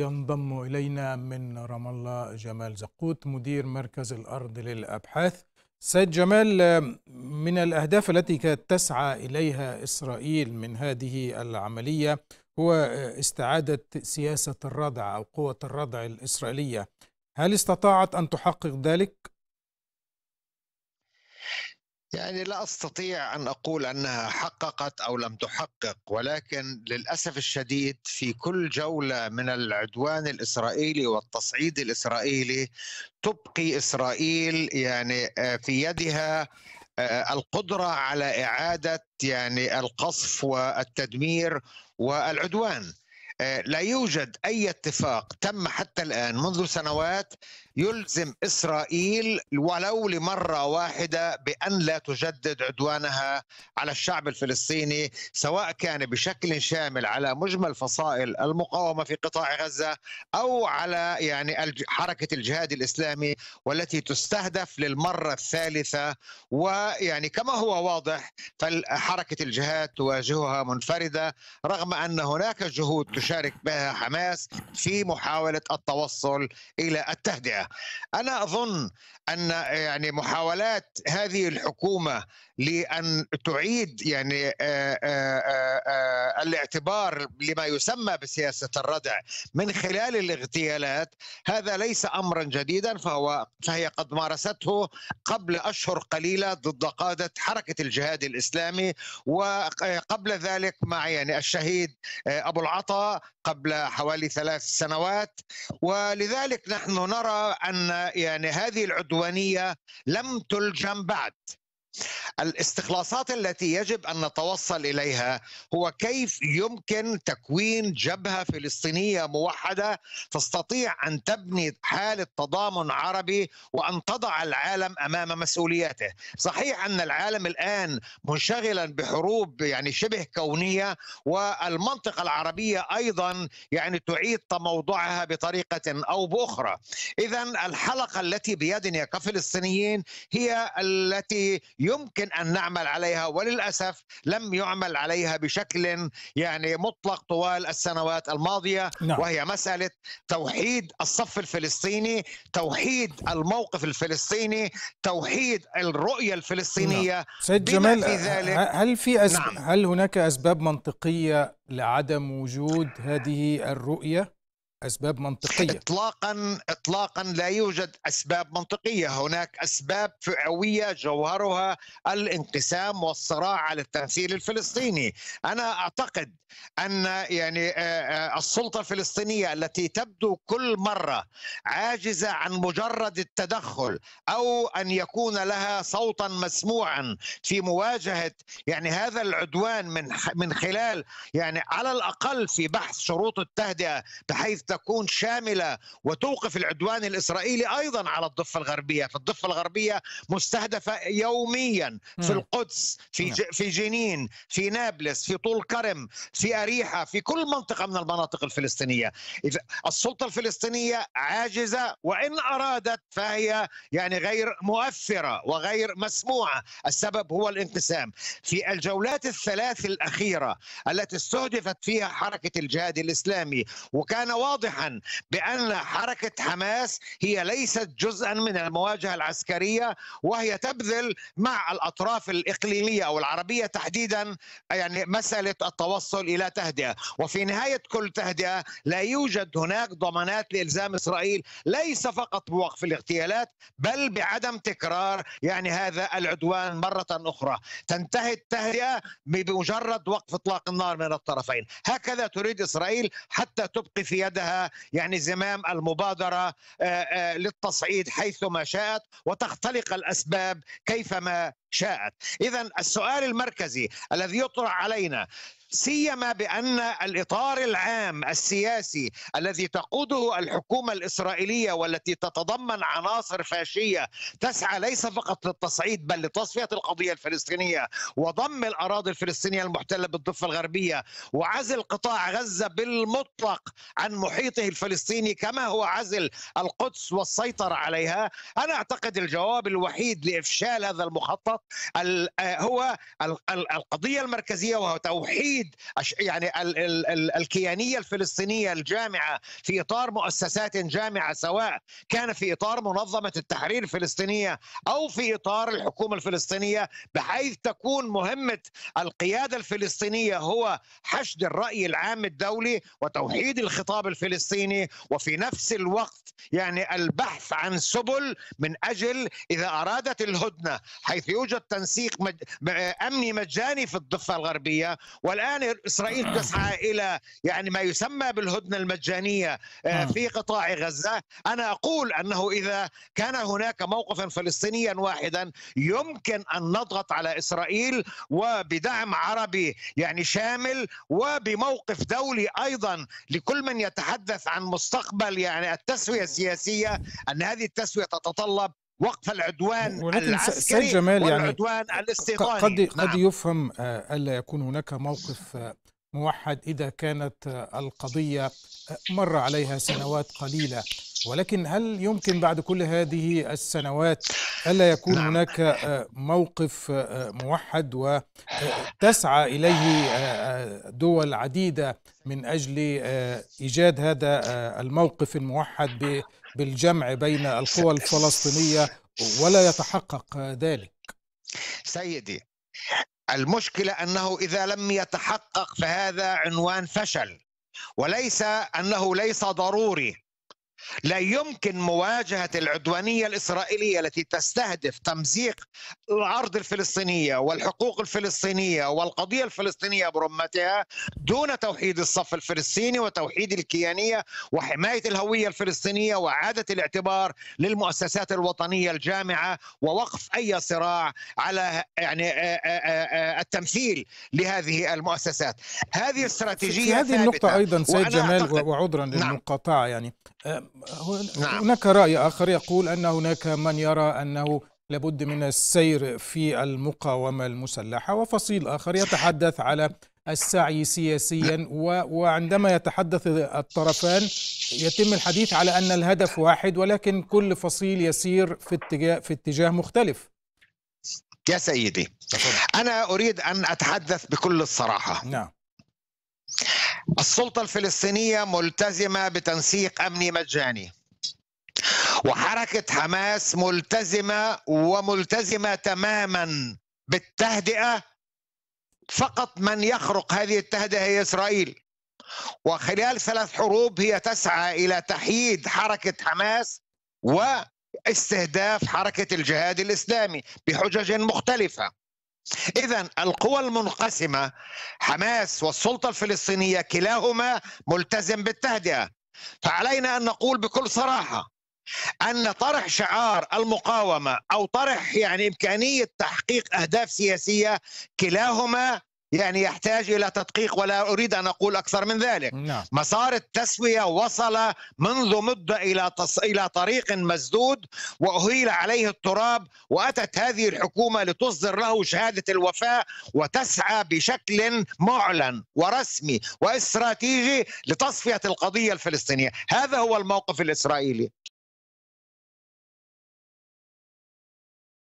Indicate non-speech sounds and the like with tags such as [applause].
ينضم إلينا من رام الله جمال زقوت مدير مركز الأرض للأبحاث سيد جمال من الأهداف التي كانت تسعى إليها إسرائيل من هذه العملية هو استعادة سياسة الردع أو قوة الردع الإسرائيلية هل استطاعت أن تحقق ذلك؟ يعني لا استطيع ان اقول انها حققت او لم تحقق ولكن للاسف الشديد في كل جوله من العدوان الاسرائيلي والتصعيد الاسرائيلي تبقي اسرائيل يعني آه، في يدها آه، القدره على اعاده يعني القصف والتدمير والعدوان آه، لا يوجد اي اتفاق تم حتى الان منذ سنوات يلزم اسرائيل ولو لمره واحده بان لا تجدد عدوانها على الشعب الفلسطيني سواء كان بشكل شامل على مجمل فصائل المقاومه في قطاع غزه او على يعني حركه الجهاد الاسلامي والتي تستهدف للمره الثالثه ويعني كما هو واضح فحركه الجهاد تواجهها منفرده رغم ان هناك جهود تشارك بها حماس في محاوله التوصل الى التهدئه الرائعه انا اظن ان يعني محاولات هذه الحكومه لان تعيد يعني آآ آه، آآ آه، آه، الاعتبار لما يسمى بسياسه الردع من خلال الاغتيالات هذا ليس امرا جديدا فهو فهي قد مارسته قبل اشهر قليله ضد قاده حركه الجهاد الاسلامي وقبل ذلك مع يعني الشهيد ابو العطا قبل حوالي ثلاث سنوات ولذلك نحن نرى ان يعني هذه العدوانيه لم تلجم بعد الاستخلاصات التي يجب ان نتوصل اليها هو كيف يمكن تكوين جبهه فلسطينيه موحده تستطيع ان تبني حاله تضامن عربي وان تضع العالم امام مسؤولياته، صحيح ان العالم الان منشغلا بحروب يعني شبه كونيه والمنطقه العربيه ايضا يعني تعيد تموضعها بطريقه او باخرى، اذا الحلقه التي بيدنا كفلسطينيين هي التي يمكن ان نعمل عليها وللاسف لم يعمل عليها بشكل يعني مطلق طوال السنوات الماضيه نعم. وهي مساله توحيد الصف الفلسطيني، توحيد الموقف الفلسطيني، توحيد الرؤيه الفلسطينيه نعم. سيد جمال في ذلك هل في أسب... نعم. هل هناك اسباب منطقيه لعدم وجود هذه الرؤيه؟ أسباب منطقية إطلاقا إطلاقا لا يوجد أسباب منطقية هناك أسباب فئوية جوهرها الانقسام والصراع على التمثيل الفلسطيني أنا أعتقد أن يعني آه، آه، السلطة الفلسطينية التي تبدو كل مرة عاجزة عن مجرد التدخل أو أن يكون لها صوتا مسموعا في مواجهة يعني هذا العدوان من من خلال يعني على الأقل في بحث شروط التهدئة بحيث تكون شامله وتوقف العدوان الاسرائيلي ايضا على الضفه الغربيه، فالضفه الغربيه مستهدفه يوميا في القدس، في في جنين، في نابلس، في طول كرم، في اريحه، في كل منطقه من المناطق الفلسطينيه. السلطه الفلسطينيه عاجزه وان ارادت فهي يعني غير مؤثره وغير مسموعه، السبب هو الانقسام. في الجولات الثلاث الاخيره التي استهدفت فيها حركه الجهاد الاسلامي وكان واضح واضحا بان حركه حماس هي ليست جزءا من المواجهه العسكريه وهي تبذل مع الاطراف الاقليميه او العربيه تحديدا يعني مساله التوصل الى تهدئه وفي نهايه كل تهدئه لا يوجد هناك ضمانات لالزام اسرائيل ليس فقط بوقف الاغتيالات بل بعدم تكرار يعني هذا العدوان مره اخرى تنتهي التهدئه بمجرد وقف اطلاق النار من الطرفين هكذا تريد اسرائيل حتى تبقي في يدها لها يعني زمام المبادرة آه، آه، للتصعيد حيثما شاءت وتختلق الأسباب كيفما شاءت إذا السؤال المركزي الذي يطرح علينا سيما بان الاطار العام السياسي الذي تقوده الحكومه الاسرائيليه والتي تتضمن عناصر فاشيه تسعى ليس فقط للتصعيد بل لتصفيه القضيه الفلسطينيه وضم الاراضي الفلسطينيه المحتله بالضفه الغربيه وعزل قطاع غزه بالمطلق عن محيطه الفلسطيني كما هو عزل القدس والسيطره عليها انا اعتقد الجواب الوحيد لافشال هذا المخطط هو القضيه المركزيه وهو توحيد تجسيد يعني ال ال ال الكيانيه الفلسطينيه الجامعه في اطار مؤسسات جامعه سواء كان في اطار منظمه التحرير الفلسطينيه او في اطار الحكومه الفلسطينيه بحيث تكون مهمه القياده الفلسطينيه هو حشد الراي العام الدولي وتوحيد الخطاب الفلسطيني وفي نفس الوقت يعني البحث عن سبل من اجل اذا ارادت الهدنه حيث يوجد تنسيق مج... امني مجاني في الضفه الغربيه والان الان اسرائيل [clears throat] تسعى الى يعني ما يسمى بالهدنه المجانيه آه، آه. في قطاع غزه انا اقول انه اذا كان هناك موقفا فلسطينيا واحدا يمكن ان نضغط على اسرائيل وبدعم عربي يعني شامل وبموقف دولي ايضا لكل من يتحدث عن مستقبل يعني التسويه السياسيه ان هذه التسويه تتطلب وقف العدوان ولكن العسكري جمال يعني والعدوان يعني الاستيطاني قد, قد نعم. يفهم آه، ألا يكون هناك موقف آه، موحد إذا كانت آه، القضية مر عليها سنوات قليلة ولكن هل يمكن بعد كل هذه السنوات ألا يكون نعم. هناك موقف موحد وتسعى إليه دول عديدة من أجل إيجاد هذا الموقف الموحد بالجمع بين القوى الفلسطينية ولا يتحقق ذلك سيدي المشكلة أنه إذا لم يتحقق فهذا عنوان فشل وليس أنه ليس ضروري لا يمكن مواجهة العدوانية الإسرائيلية التي تستهدف تمزيق الأرض الفلسطينية والحقوق الفلسطينية والقضية الفلسطينية برمتها دون توحيد الصف الفلسطيني وتوحيد الكيانية وحماية الهوية الفلسطينية وإعادة الاعتبار للمؤسسات الوطنية الجامعة ووقف أي صراع على يعني التمثيل لهذه المؤسسات هذه استراتيجية في هذه النقطة أيضا سيد جمال وعذرا نعم. للمقاطعة يعني نعم. هناك رأي آخر يقول أن هناك من يرى أنه لابد من السير في المقاومة المسلحة وفصيل آخر يتحدث على السعي سياسيا وعندما يتحدث الطرفان يتم الحديث على أن الهدف واحد ولكن كل فصيل يسير في اتجاه, في اتجاه مختلف يا سيدي أنا أريد أن أتحدث بكل الصراحة نعم السلطة الفلسطينية ملتزمة بتنسيق أمني مجاني وحركة حماس ملتزمة وملتزمة تماما بالتهدئة فقط من يخرق هذه التهدئة هي إسرائيل وخلال ثلاث حروب هي تسعى إلى تحييد حركة حماس واستهداف حركة الجهاد الإسلامي بحجج مختلفة إذا القوى المنقسمة حماس والسلطة الفلسطينية كلاهما ملتزم بالتهدئة فعلينا أن نقول بكل صراحة أن طرح شعار المقاومة أو طرح يعني إمكانية تحقيق أهداف سياسية كلاهما يعني يحتاج الى تدقيق ولا اريد ان اقول اكثر من ذلك نعم. مسار التسويه وصل منذ مده الى تص... الى طريق مسدود واهيل عليه التراب واتت هذه الحكومه لتصدر له شهاده الوفاء وتسعى بشكل معلن ورسمي واستراتيجي لتصفيه القضيه الفلسطينيه هذا هو الموقف الاسرائيلي